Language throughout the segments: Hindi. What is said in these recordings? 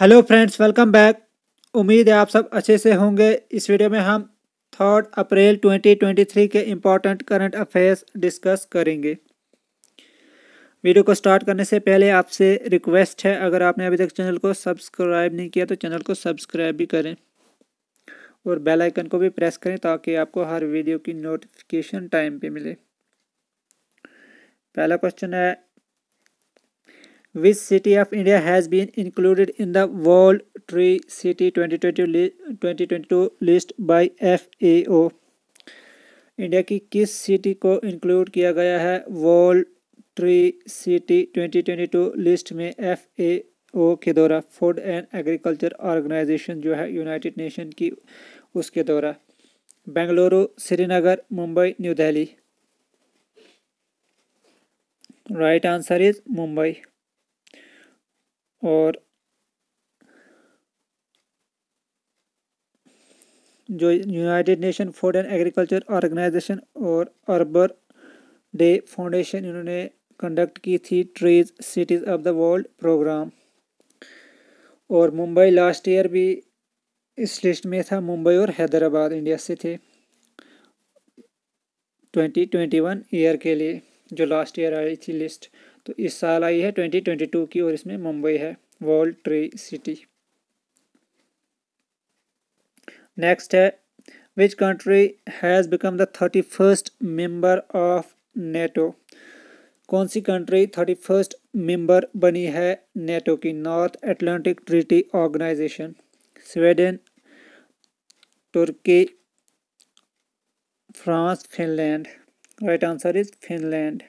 हेलो फ्रेंड्स वेलकम बैक उम्मीद है आप सब अच्छे से होंगे इस वीडियो में हम थर्ड अप्रैल 2023 के इम्पॉर्टेंट करंट अफेयर्स डिस्कस करेंगे वीडियो को स्टार्ट करने से पहले आपसे रिक्वेस्ट है अगर आपने अभी तक चैनल को सब्सक्राइब नहीं किया तो चैनल को सब्सक्राइब भी करें और बेल आइकन को भी प्रेस करें ताकि आपको हर वीडियो की नोटिफिकेशन टाइम पे मिले पहला क्वेश्चन है Which city of India has been included in the World Tree City 2020 li 2022 list by FAO? India की किस सिटी को इंक्लूड किया गया है वर्ल्ड ट्री सिटी 2022 लिस्ट में एफएओ के द्वारा फूड एंड एग्रीकल्चर ऑर्गेनाइजेशन जो है यूनाइटेड नेशन की उसके द्वारा Bengaluru Srinagar Mumbai new Delhi right answer is Mumbai और जो united nation food and agriculture organization और अर्बर डे फाउंडेशन इन्होंने कंडक्ट की थी trees cities of the world program और मुंबई लास्ट ईयर भी इस लिस्ट में था मुंबई और हैदराबाद इंडिया से थे 2021 ईयर के लिए जो लास्ट ईयर आई थी लिस्ट तो इस साल आई है ट्वेंटी ट्वेंटी टू की और इसमें मुंबई है वर्ल्ड ट्री सिटी नेक्स्ट है which country has become the thirty first member of NATO कौन सी कंट्री थर्टी फर्स्ट मेम्बर बनी है नेटो की north Atlantic treaty organization Sweden Turkey France Finland right answer is Finland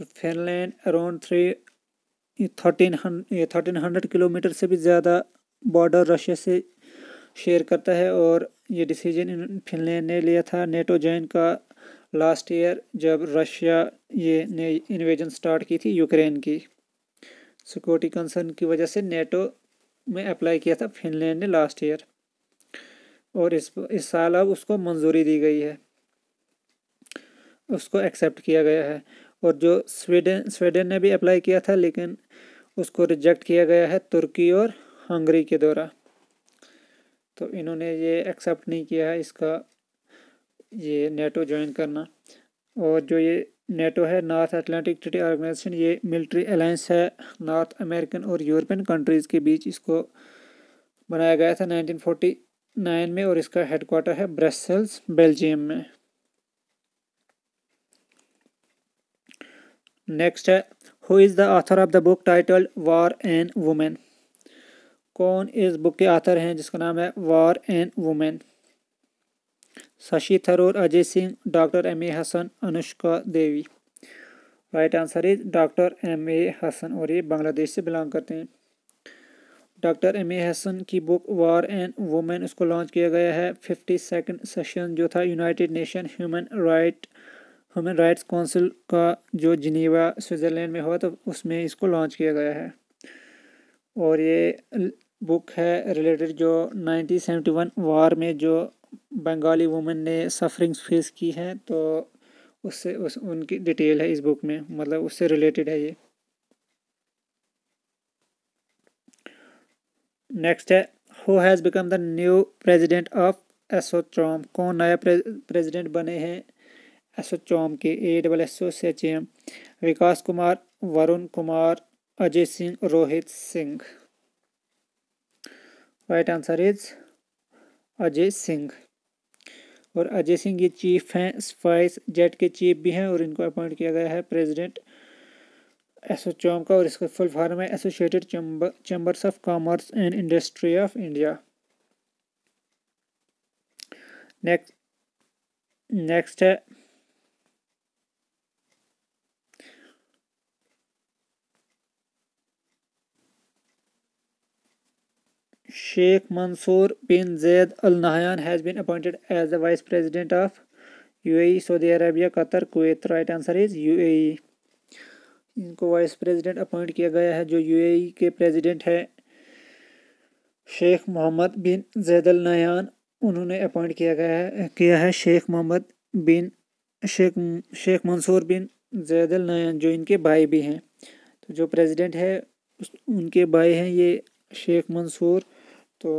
Finland around three thirteen thirteen hundred kilometre से भी ज़्यादा बॉर्डर रशिया से शेयर करता है और ये डिसीजन फिनलैंड ने लिया था नेटो जैन का लास्ट ईयर जब रशिया ये ने इन्वेजन स्टार्ट की थी यूक्रेन की सिक्योरिटी कंसर्न की वजह से नेटो में अप्लाई किया था फिनलैंड ने लास्ट ईयर और इस इस साल अब उसको मंजूरी दी गई है उसको एक्सेप्ट किया गया है और जो स्वीडन स्वीडन ने भी अप्लाई किया था लेकिन उसको रिजेक्ट किया गया है तुर्की और हंगरी के द्वारा तो इन्होंने ये एक्सेप्ट नहीं किया है इसका ये नेटो ज्वाइन करना और जो ये नेटो है नॉर्थ अटलांटिक ट्रिटी ऑर्गेनाइजेशन ये मिलिट्री अलायंस है नॉर्थ अमेरिकन और यूरोपियन कंट्रीज़ के बीच इसको बनाया गया था 1949 में और इसका हेडकोार्टर है ब्रसल्स बेल्जियम में नेक्स्ट है who is the author of the book title war and women कौन इस बुक के आथर हैं जिसका नाम है war and women Shashi Tharoor Ajay Singh doctor M A Hasan Anushka Devi right answer is doctor M A Hasan और ये बांग्लादेश से बिलोंग करते हैं डॉक्टर एम ए हसन की बुक वार एंड वुमेन उसको लॉन्च किया गया है फिफ्टी सेकेंड सेशन जो था united nation human right human rights council का जो जिनेवा स्विट्ज़रलैंड में हुआ तो उसमें इसको लॉन्च किया गया है और ये बुक है रिलेटेड जो 1971 वार में जो बंगाली वुमेन ने सफरिंग्स फेस की हैं तो उससे उस उनकी डिटेल है इस बुक में मतलब उससे रिलेटेड है ये नेक्स्ट है who has become the new president of ASSOCHAM कौन नया प्रेसिडेंट बने हैं एसोचॉम के A double S O H M Vikas Kumar Varun Kumar Ajay Singh Rohit Singh right answer is Ajay Singh और अजय सिंह ये चीफ हैं स्पाइस जेट के चीफ भी हैं और इनको अपॉइंट किया गया है प्रेसिडेंट एसोचॉम का और इसका फुल फॉर्म है associated chambers of commerce and industry of India next next है Sheikh Mansour bin Zayed Al Nahyan has been appointed as the Vice President of UAE, Saudi Arabia, Qatar, Kuwait. Right answer is UAE. इनको वाइस प्रेसिडेंट अपॉइंट किया गया है जो यूएई e के प्रेसिडेंट है शेख मोहम्मद बिन जैद अल नयान उन्होंने अपॉइंट किया गया है किया है शेख मोहम्मद बिन शेख शेख मंसूर बिन जैद अल नयान जो इनके भाई भी हैं तो जो प्रेसिडेंट है उस उनके भाई हैं ये शेख मंसूर तो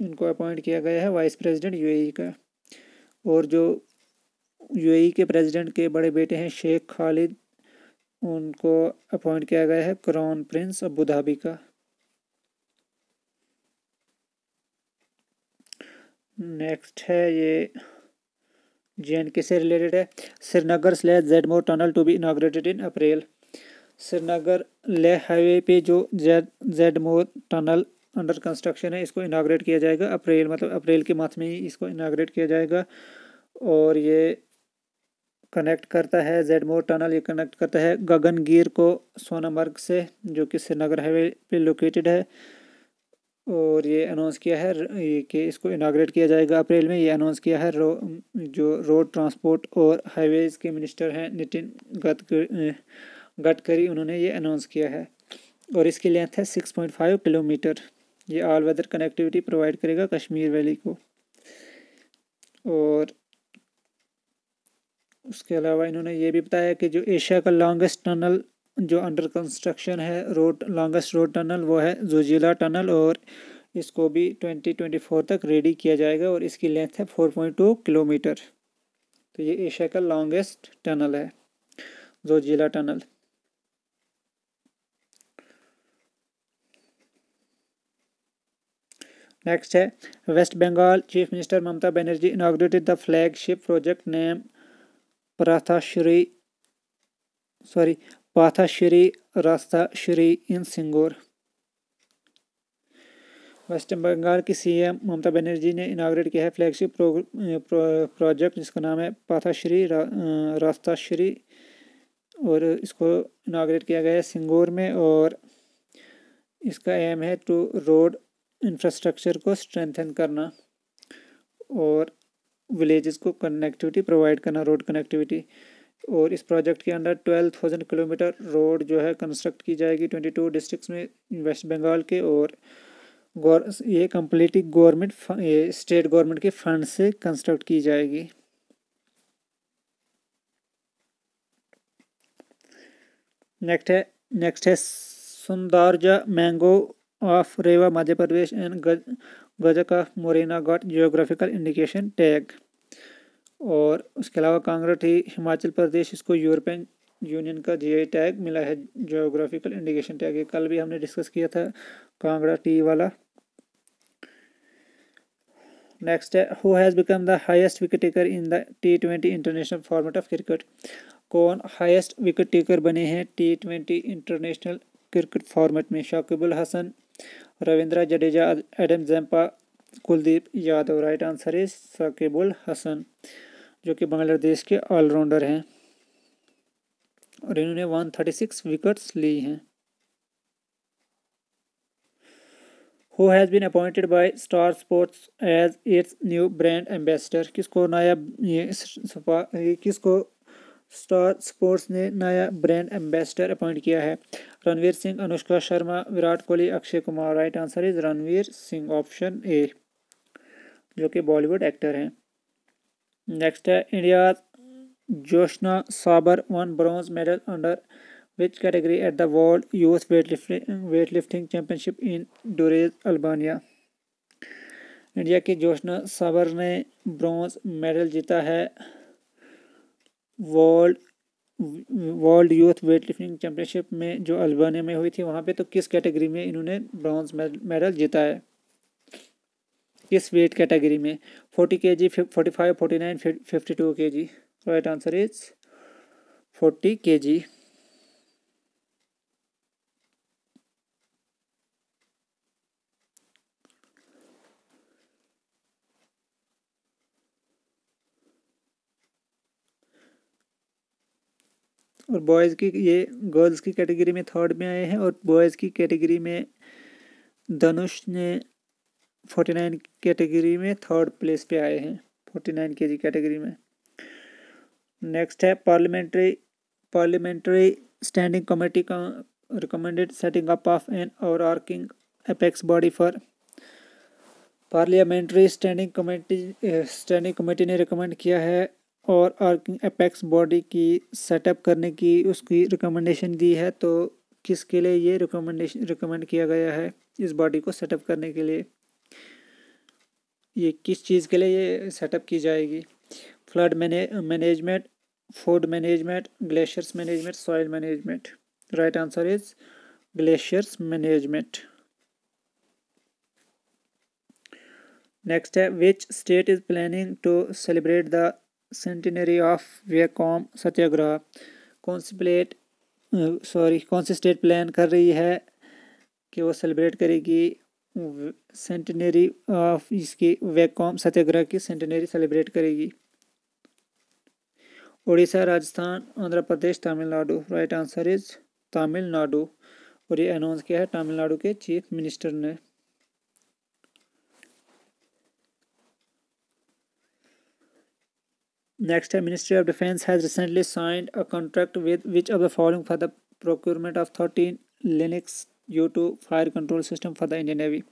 इनको अपॉइंट किया गया है वाइस प्रेसिडेंट यूएई का और जो यूएई के प्रेसिडेंट के बड़े बेटे हैं शेख खालिद उनको अपॉइंट किया गया है क्राउन प्रिंस अबू धाबी का नेक्स्ट है ये जे से रिलेटेड है श्रीनगर से Z Morh tunnel to be inaugurated in April Srinagar Leh highway पे जो Z Z Morh tunnel under construction है इसको इनाग्रेट किया जाएगा अप्रैल मतलब अप्रैल के मंथ में ही इसको इनाग्रेट किया जाएगा और ये कनेक्ट करता है जेड मोर टनल ये कनेक्ट करता है गगनगीर को सोनामर्ग से जो कि श्रीनगर हाईवे पे लोकेटेड है और ये अनाउंस किया है ये कि इसको इनाग्रेट किया जाएगा अप्रैल में ये अनाउंस किया है रो, जो रोड ट्रांसपोर्ट और हाईवेज़ के मिनिस्टर हैं नितिन गडकरी गडकरी उन्होंने ये अनाउंस किया है और इसकी लेंथ है सिक्स पॉइंट फाइव किलोमीटर ये ऑल वेदर कनेक्टिविटी प्रोवाइड करेगा कश्मीर वैली को और उसके अलावा इन्होंने ये भी बताया कि जो एशिया का लॉन्गेस्ट टनल जो अंडर कंस्ट्रक्शन है रोड लॉन्गेस्ट रोड टनल वो है जोजिला टनल और इसको भी 2024 तक रेडी किया जाएगा और इसकी लेंथ है 4.2 किलोमीटर तो ये एशिया का लॉन्गेस्ट टनल है जोजिला टनल नेक्स्ट है west Bengal chief minister Mamata Banerjee inaugurated the flagship project name Prathashree sorry Pathashree Rastashree in Singur west Bengal की सीएम ममता बनर्जी ने इनाग्रेट किया है फ्लैगशिप प्रो, प्रो, प्रोजेक्ट जिसका नाम है पाथाश्री रा, रास्ताश्री और इसको इनाग्रेट किया गया है सिंगोर में और इसका एम है टू रोड इंफ्रास्ट्रक्चर को स्ट्रेंथन करना और विलेजेस को कनेक्टिविटी प्रोवाइड करना रोड कनेक्टिविटी और इस प्रोजेक्ट के under twelve thousand kilometre road जो है कंस्ट्रक्ट की जाएगी ट्वेंटी टू डिस्ट्रिक्स में वेस्ट बंगाल के और ये कम्प्लीटली गवर्नमेंट ये स्टेट गवर्नमेंट के फंड से कंस्ट्रक्ट की जाएगी नेक्स्ट है नेक्स्ट है Sundarja mango of Rewa, Madhya Pradesh, and gajak of Morena got geographical indication tag और उसके अलावा कांगड़ा हिमाचल प्रदेश इसको यूरोपियन यूनियन का आई टैग मिला है जियोग्राफिकल इंडिकेशन टैग ये कल भी हमने डिस्कस किया था कांगड़ा टी वाला नेक्स्ट है who has become the highest wicket taker in the T twenty international format of cricket कौन हाईएस्ट विकेट टेकर बने हैं T twenty international cricket format में Shakibul Hasan Ravindra Jadeja Adam Zampa Kuldeep Yadav right answer है साकिबुल हसन जो कि बांग्लादेश के ऑलराउंडर हैं और इन्होंने 136 विकेट्स ली हैं who has been appointed by Star Sports as its new brand ambassador किसको नया ये किसको स्टार स्पोर्ट्स ने नया ब्रांड एम्बेसडर अपॉइंट किया है Ranveer Singh Anushka Sharma Virat Kohli Akshay Kumar right answer is Ranveer Singh option A जो कि बॉलीवुड एक्टर हैं नेक्स्ट है India Joshna Sabar won bronze medal under which category at the world youth weight lifting weight lifting championship in Durres Albania India के जोशना साबर ने ब्रॉन्ज मेडल जीता है world world youth weight lifting championship में जो अल्बानिया में हुई थी वहाँ पे तो किस कैटेगरी में इन्होंने ब्रॉन्ज मेडल जीता है किस वेट कैटेगरी में forty K G forty five forty nine fifty two K G right answer is forty K G और बॉयज़ की ये गर्ल्स की कैटेगरी में थर्ड में आए हैं और बॉयज़ की कैटेगरी में धनुष ने फोर्टी नाइन कैटेगरी में थर्ड प्लेस पे आए हैं forty nine K G category में नेक्स्ट है पार्लियामेंट्री पार्लियामेंट्री स्टैंडिंग कमेटी का recommended setting up of an overarching apex body for parliamentary standing committee standing committee ने रिकमेंड किया है और आर्किंग अपेक्स बॉडी की सेटअप करने की उसकी रिकमेंडेशन दी है तो किसके लिए ये रिकमेंडेशन रिकमेंड किया गया है इस बॉडी को सेटअप करने के लिए ये किस चीज़ के लिए ये सेटअप की जाएगी flood management food management glaciers management soil management right answer is glaciers management next है which state is planning to celebrate the centenary of Vaikom Satyagraha कौन सी प्लेट सॉरी कौन सी स्टेट प्लान कर रही है कि वो सेलिब्रेट करेगी सेंटिनरी ऑफ इसकी वेकॉम सत्याग्रह की सेंटिनरी सेलिब्रेट करेगी Orissa Rajasthan Andhra Pradesh Tamil Nadu right answer is Tamil Nadu और ये अनाउंस किया है तमिलनाडु के चीफ मिनिस्टर ने Next, Ministry of Defence has recently signed a contract with which of the following for the procurement of 13 Linux U2 fire control system for the Indian navy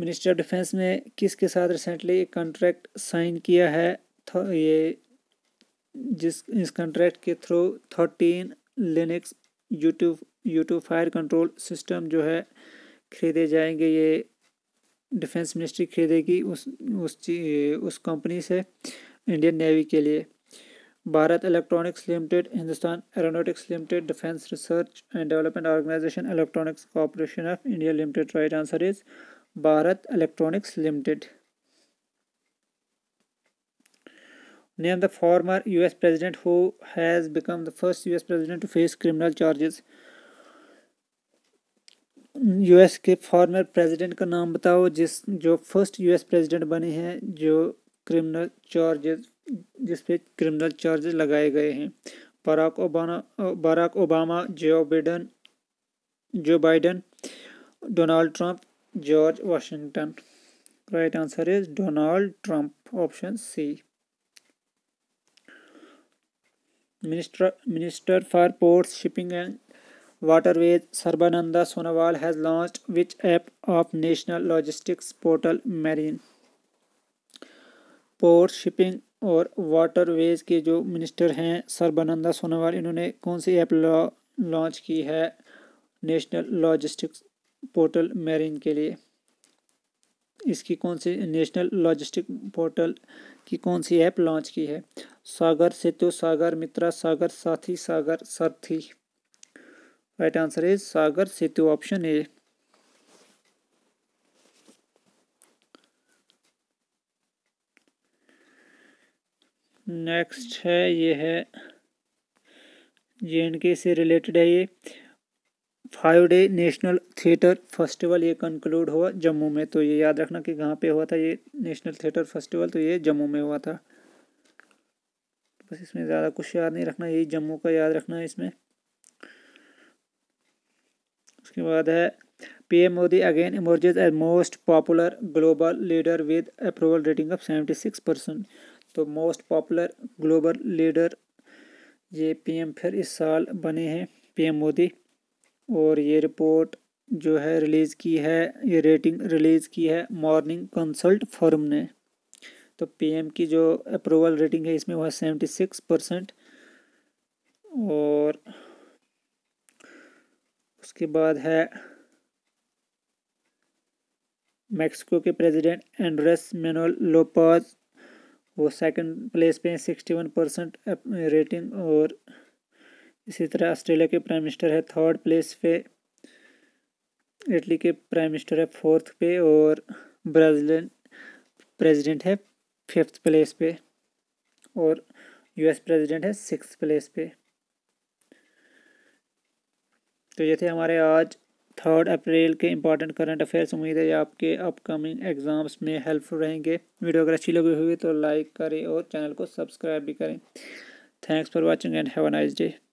ministry of defence ने किसके साथ रिसेंटली एक कॉन्ट्रैक्ट साइन किया है ये जिस इस कॉन्ट्रैक्ट के through thirteen Lynx YouTube YouTube fire control system जो है खरीदे जाएंगे ये डिफेंस मिनिस्ट्री खरीदेगी उस उस उस कंपनी से इंडियन नेवी के लिए Bharat electronics limited Hindustan aeronautics limited defence research and development organization electronics corporation of India limited right answer is Bharat electronics limited Name the former US president who has become the first US president to face criminal charges. US के फॉर्मर प्रेजिडेंट का नाम बताओ जिस जो फर्स्ट यूएस प्रेजिडेंट बने हैं जो क्रिमिनल चार्जेस जिस पे क्रिमिनल चार्जेस लगाए गए हैं Barack ओबाना Barack Obama Joe Biden Joe Biden Donald Trump George Washington right answer is Donald Trump option C minister minister for ports shipping and waterways Sarbananda Sonowal has launch which app of national logistics portal marine port shipping और वाटरवेज के जो मिनिस्टर हैं सर्बानंदा सोनोवाल इन्होंने कौन सी ऐप लॉन्च की है नेशनल लॉजिस्टिक्स पोर्टल मैरिन के लिए इसकी कौन सी नेशनल लॉजिस्टिक पोर्टल की कौन सी ऐप लॉन्च की है सागर सेतु सागर Mitra Sagar Sathi Sagar Sarthi right answer is Sagar Setu option A next है ये है जे एंड के से रिलेटेड है ये five day national theatre festival ये कंक्लूड हुआ जम्मू में तो ये याद रखना कि कहाँ पे हुआ था ये नेशनल थिएटर फेस्टिवल तो ये जम्मू में हुआ था बस इसमें ज़्यादा कुछ याद नहीं रखना यही जम्मू का याद रखना है इसमें उसके बाद है PM Modi again emerges as most popular global leader with approval rating of seventy six percent तो मोस्ट पॉपुलर ग्लोबल लीडर ये पीएम फिर इस साल बने हैं पीएम मोदी और ये रिपोर्ट जो है रिलीज़ की है ये रेटिंग रिलीज़ की है मॉर्निंग कंसल्ट फॉर्म ने तो पीएम की जो अप्रूवल रेटिंग है इसमें वह सेवेंटी सिक्स परसेंट और उसके बाद है मेक्सिको के प्रेसिडेंट एंड्रेस मेनोल लोपाज वो सेकंड प्लेस पे हैं सिक्सटी वन परसेंट रेटिंग और इसी तरह ऑस्ट्रेलिया के प्राइम मिनिस्टर है थर्ड प्लेस पे इटली के प्राइम मिनिस्टर है फोर्थ पे और ब्राज़ील प्रेसिडेंट है फिफ्थ प्लेस पे और यूएस प्रेसिडेंट है सिक्स प्लेस पे तो ये थे हमारे आज थर्ड अप्रैल के इंपॉर्टेंट करंट अफेयर्स उम्मीद है आपके अपकमिंग एग्जाम्स में हेल्पफुल रहेंगे वीडियो अगर अच्छी लगी हुई तो लाइक करें और चैनल को सब्सक्राइब भी करें thanks for watching and have a nice day